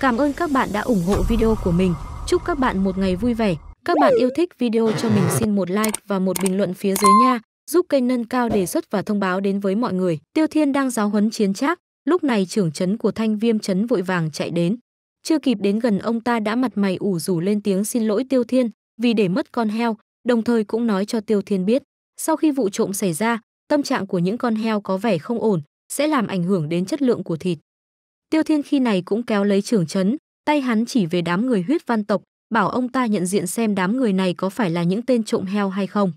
Cảm ơn các bạn đã ủng hộ video của mình. Chúc các bạn một ngày vui vẻ. Các bạn yêu thích video cho mình xin một like và một bình luận phía dưới nha, giúp kênh nâng cao đề xuất và thông báo đến với mọi người. Tiêu Thiên đang giáo huấn chiến trác, lúc này trưởng chấn của Thanh Viêm chấn vội vàng chạy đến. Chưa kịp đến gần ông ta đã mặt mày ủ rủ lên tiếng xin lỗi Tiêu Thiên vì để mất con heo, đồng thời cũng nói cho Tiêu Thiên biết, sau khi vụ trộm xảy ra, tâm trạng của những con heo có vẻ không ổn, sẽ làm ảnh hưởng đến chất lượng của thịt. Tiêu Thiên khi này cũng kéo lấy trưởng chấn, tay hắn chỉ về đám người huyết văn tộc, bảo ông ta nhận diện xem đám người này có phải là những tên trộm heo hay không.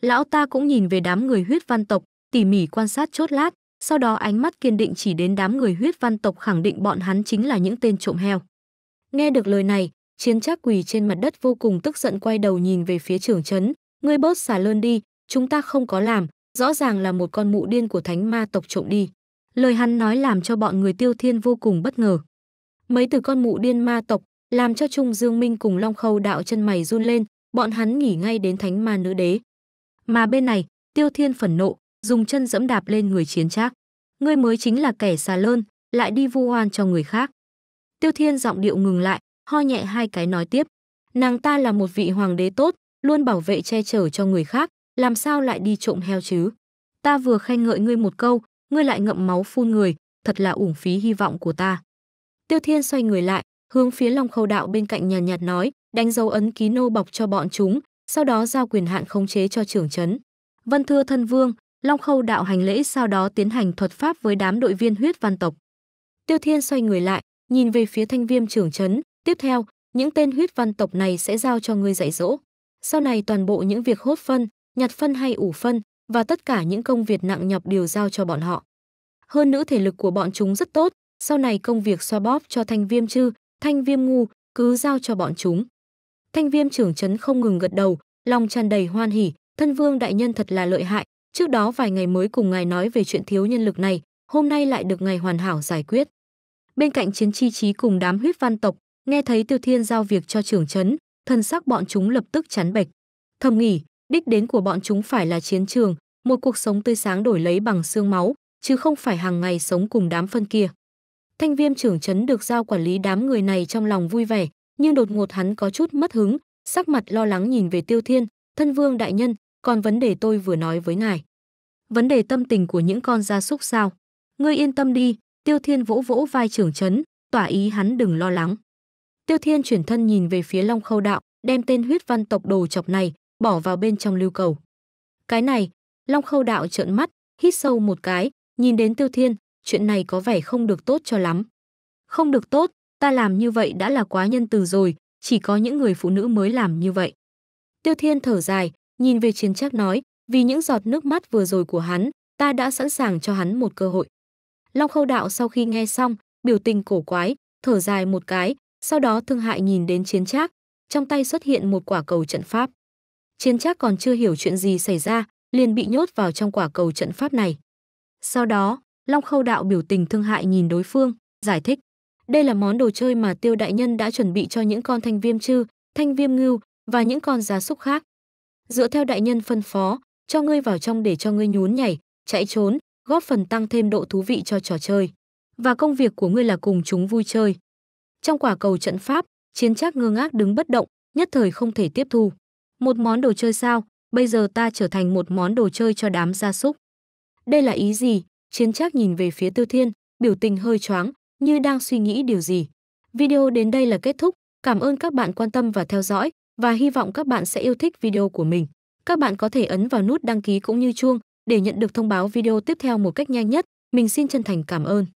Lão ta cũng nhìn về đám người huyết văn tộc, tỉ mỉ quan sát chốt lát, sau đó ánh mắt kiên định chỉ đến đám người huyết văn tộc khẳng định bọn hắn chính là những tên trộm heo. Nghe được lời này, chiến trác quỳ trên mặt đất vô cùng tức giận quay đầu nhìn về phía trưởng chấn, ngươi bớt xả lơn đi, chúng ta không có làm, rõ ràng là một con mụ điên của thánh ma tộc trộm đi lời hắn nói làm cho bọn người tiêu thiên vô cùng bất ngờ. Mấy từ con mụ điên ma tộc, làm cho Trung Dương Minh cùng Long Khâu đạo chân mày run lên, bọn hắn nghỉ ngay đến thánh ma nữ đế. Mà bên này, tiêu thiên phẫn nộ, dùng chân dẫm đạp lên người chiến trác. Ngươi mới chính là kẻ xà lơn, lại đi vu oan cho người khác. Tiêu thiên giọng điệu ngừng lại, ho nhẹ hai cái nói tiếp. Nàng ta là một vị hoàng đế tốt, luôn bảo vệ che chở cho người khác, làm sao lại đi trộm heo chứ? Ta vừa khen ngợi ngươi một câu, ngươi lại ngậm máu phun người, thật là ủng phí hy vọng của ta. Tiêu Thiên xoay người lại, hướng phía Long Khâu Đạo bên cạnh nhàn nhạt, nhạt nói, đánh dấu ấn ký nô bọc cho bọn chúng, sau đó giao quyền hạn khống chế cho trưởng trấn. Vân thưa thân vương, Long Khâu Đạo hành lễ sau đó tiến hành thuật pháp với đám đội viên huyết văn tộc. Tiêu Thiên xoay người lại, nhìn về phía Thanh Viêm trưởng trấn, tiếp theo, những tên huyết văn tộc này sẽ giao cho ngươi dạy dỗ. Sau này toàn bộ những việc hốt phân, nhặt phân hay ủ phân, và tất cả những công việc nặng nhọc đều giao cho bọn họ. Hơn nữa thể lực của bọn chúng rất tốt, sau này công việc xoa bóp cho thanh viêm chư, thanh viêm ngu cứ giao cho bọn chúng. Thanh viêm trưởng chấn không ngừng gật đầu, lòng tràn đầy hoan hỉ, thân vương đại nhân thật là lợi hại, trước đó vài ngày mới cùng ngài nói về chuyện thiếu nhân lực này, hôm nay lại được ngài hoàn hảo giải quyết. Bên cạnh chiến chi trí cùng đám huyết văn tộc, nghe thấy Tiêu Thiên giao việc cho trưởng chấn thân sắc bọn chúng lập tức chán bệch. Thầm nghỉ, Đích đến của bọn chúng phải là chiến trường, một cuộc sống tươi sáng đổi lấy bằng xương máu, chứ không phải hàng ngày sống cùng đám phân kia. Thanh viêm trưởng chấn được giao quản lý đám người này trong lòng vui vẻ, nhưng đột ngột hắn có chút mất hứng, sắc mặt lo lắng nhìn về tiêu thiên, thân vương đại nhân, còn vấn đề tôi vừa nói với ngài. Vấn đề tâm tình của những con gia súc sao? Ngươi yên tâm đi, tiêu thiên vỗ vỗ vai trưởng chấn, tỏa ý hắn đừng lo lắng. Tiêu thiên chuyển thân nhìn về phía long khâu đạo, đem tên huyết văn tộc đồ chọc này, bỏ vào bên trong lưu cầu. Cái này, Long Khâu Đạo trợn mắt, hít sâu một cái, nhìn đến Tiêu Thiên, chuyện này có vẻ không được tốt cho lắm. Không được tốt, ta làm như vậy đã là quá nhân từ rồi, chỉ có những người phụ nữ mới làm như vậy. Tiêu Thiên thở dài, nhìn về chiến chắc nói, vì những giọt nước mắt vừa rồi của hắn, ta đã sẵn sàng cho hắn một cơ hội. Long Khâu Đạo sau khi nghe xong, biểu tình cổ quái, thở dài một cái, sau đó thương hại nhìn đến chiến chắc trong tay xuất hiện một quả cầu trận pháp. Chiến Trác còn chưa hiểu chuyện gì xảy ra, liền bị nhốt vào trong quả cầu trận pháp này. Sau đó, Long Khâu Đạo biểu tình thương hại nhìn đối phương, giải thích: "Đây là món đồ chơi mà Tiêu đại nhân đã chuẩn bị cho những con thanh viêm chư, thanh viêm ngưu và những con gia súc khác. Dựa theo đại nhân phân phó, cho ngươi vào trong để cho ngươi nhún nhảy, chạy trốn, góp phần tăng thêm độ thú vị cho trò chơi. Và công việc của ngươi là cùng chúng vui chơi." Trong quả cầu trận pháp, Chiến Trác ngơ ngác đứng bất động, nhất thời không thể tiếp thu. Một món đồ chơi sao, bây giờ ta trở thành một món đồ chơi cho đám gia súc. Đây là ý gì? Chiến trác nhìn về phía Tiêu Thiên, biểu tình hơi choáng, như đang suy nghĩ điều gì. Video đến đây là kết thúc, cảm ơn các bạn quan tâm và theo dõi, và hy vọng các bạn sẽ yêu thích video của mình. Các bạn có thể ấn vào nút đăng ký cũng như chuông để nhận được thông báo video tiếp theo một cách nhanh nhất. Mình xin chân thành cảm ơn.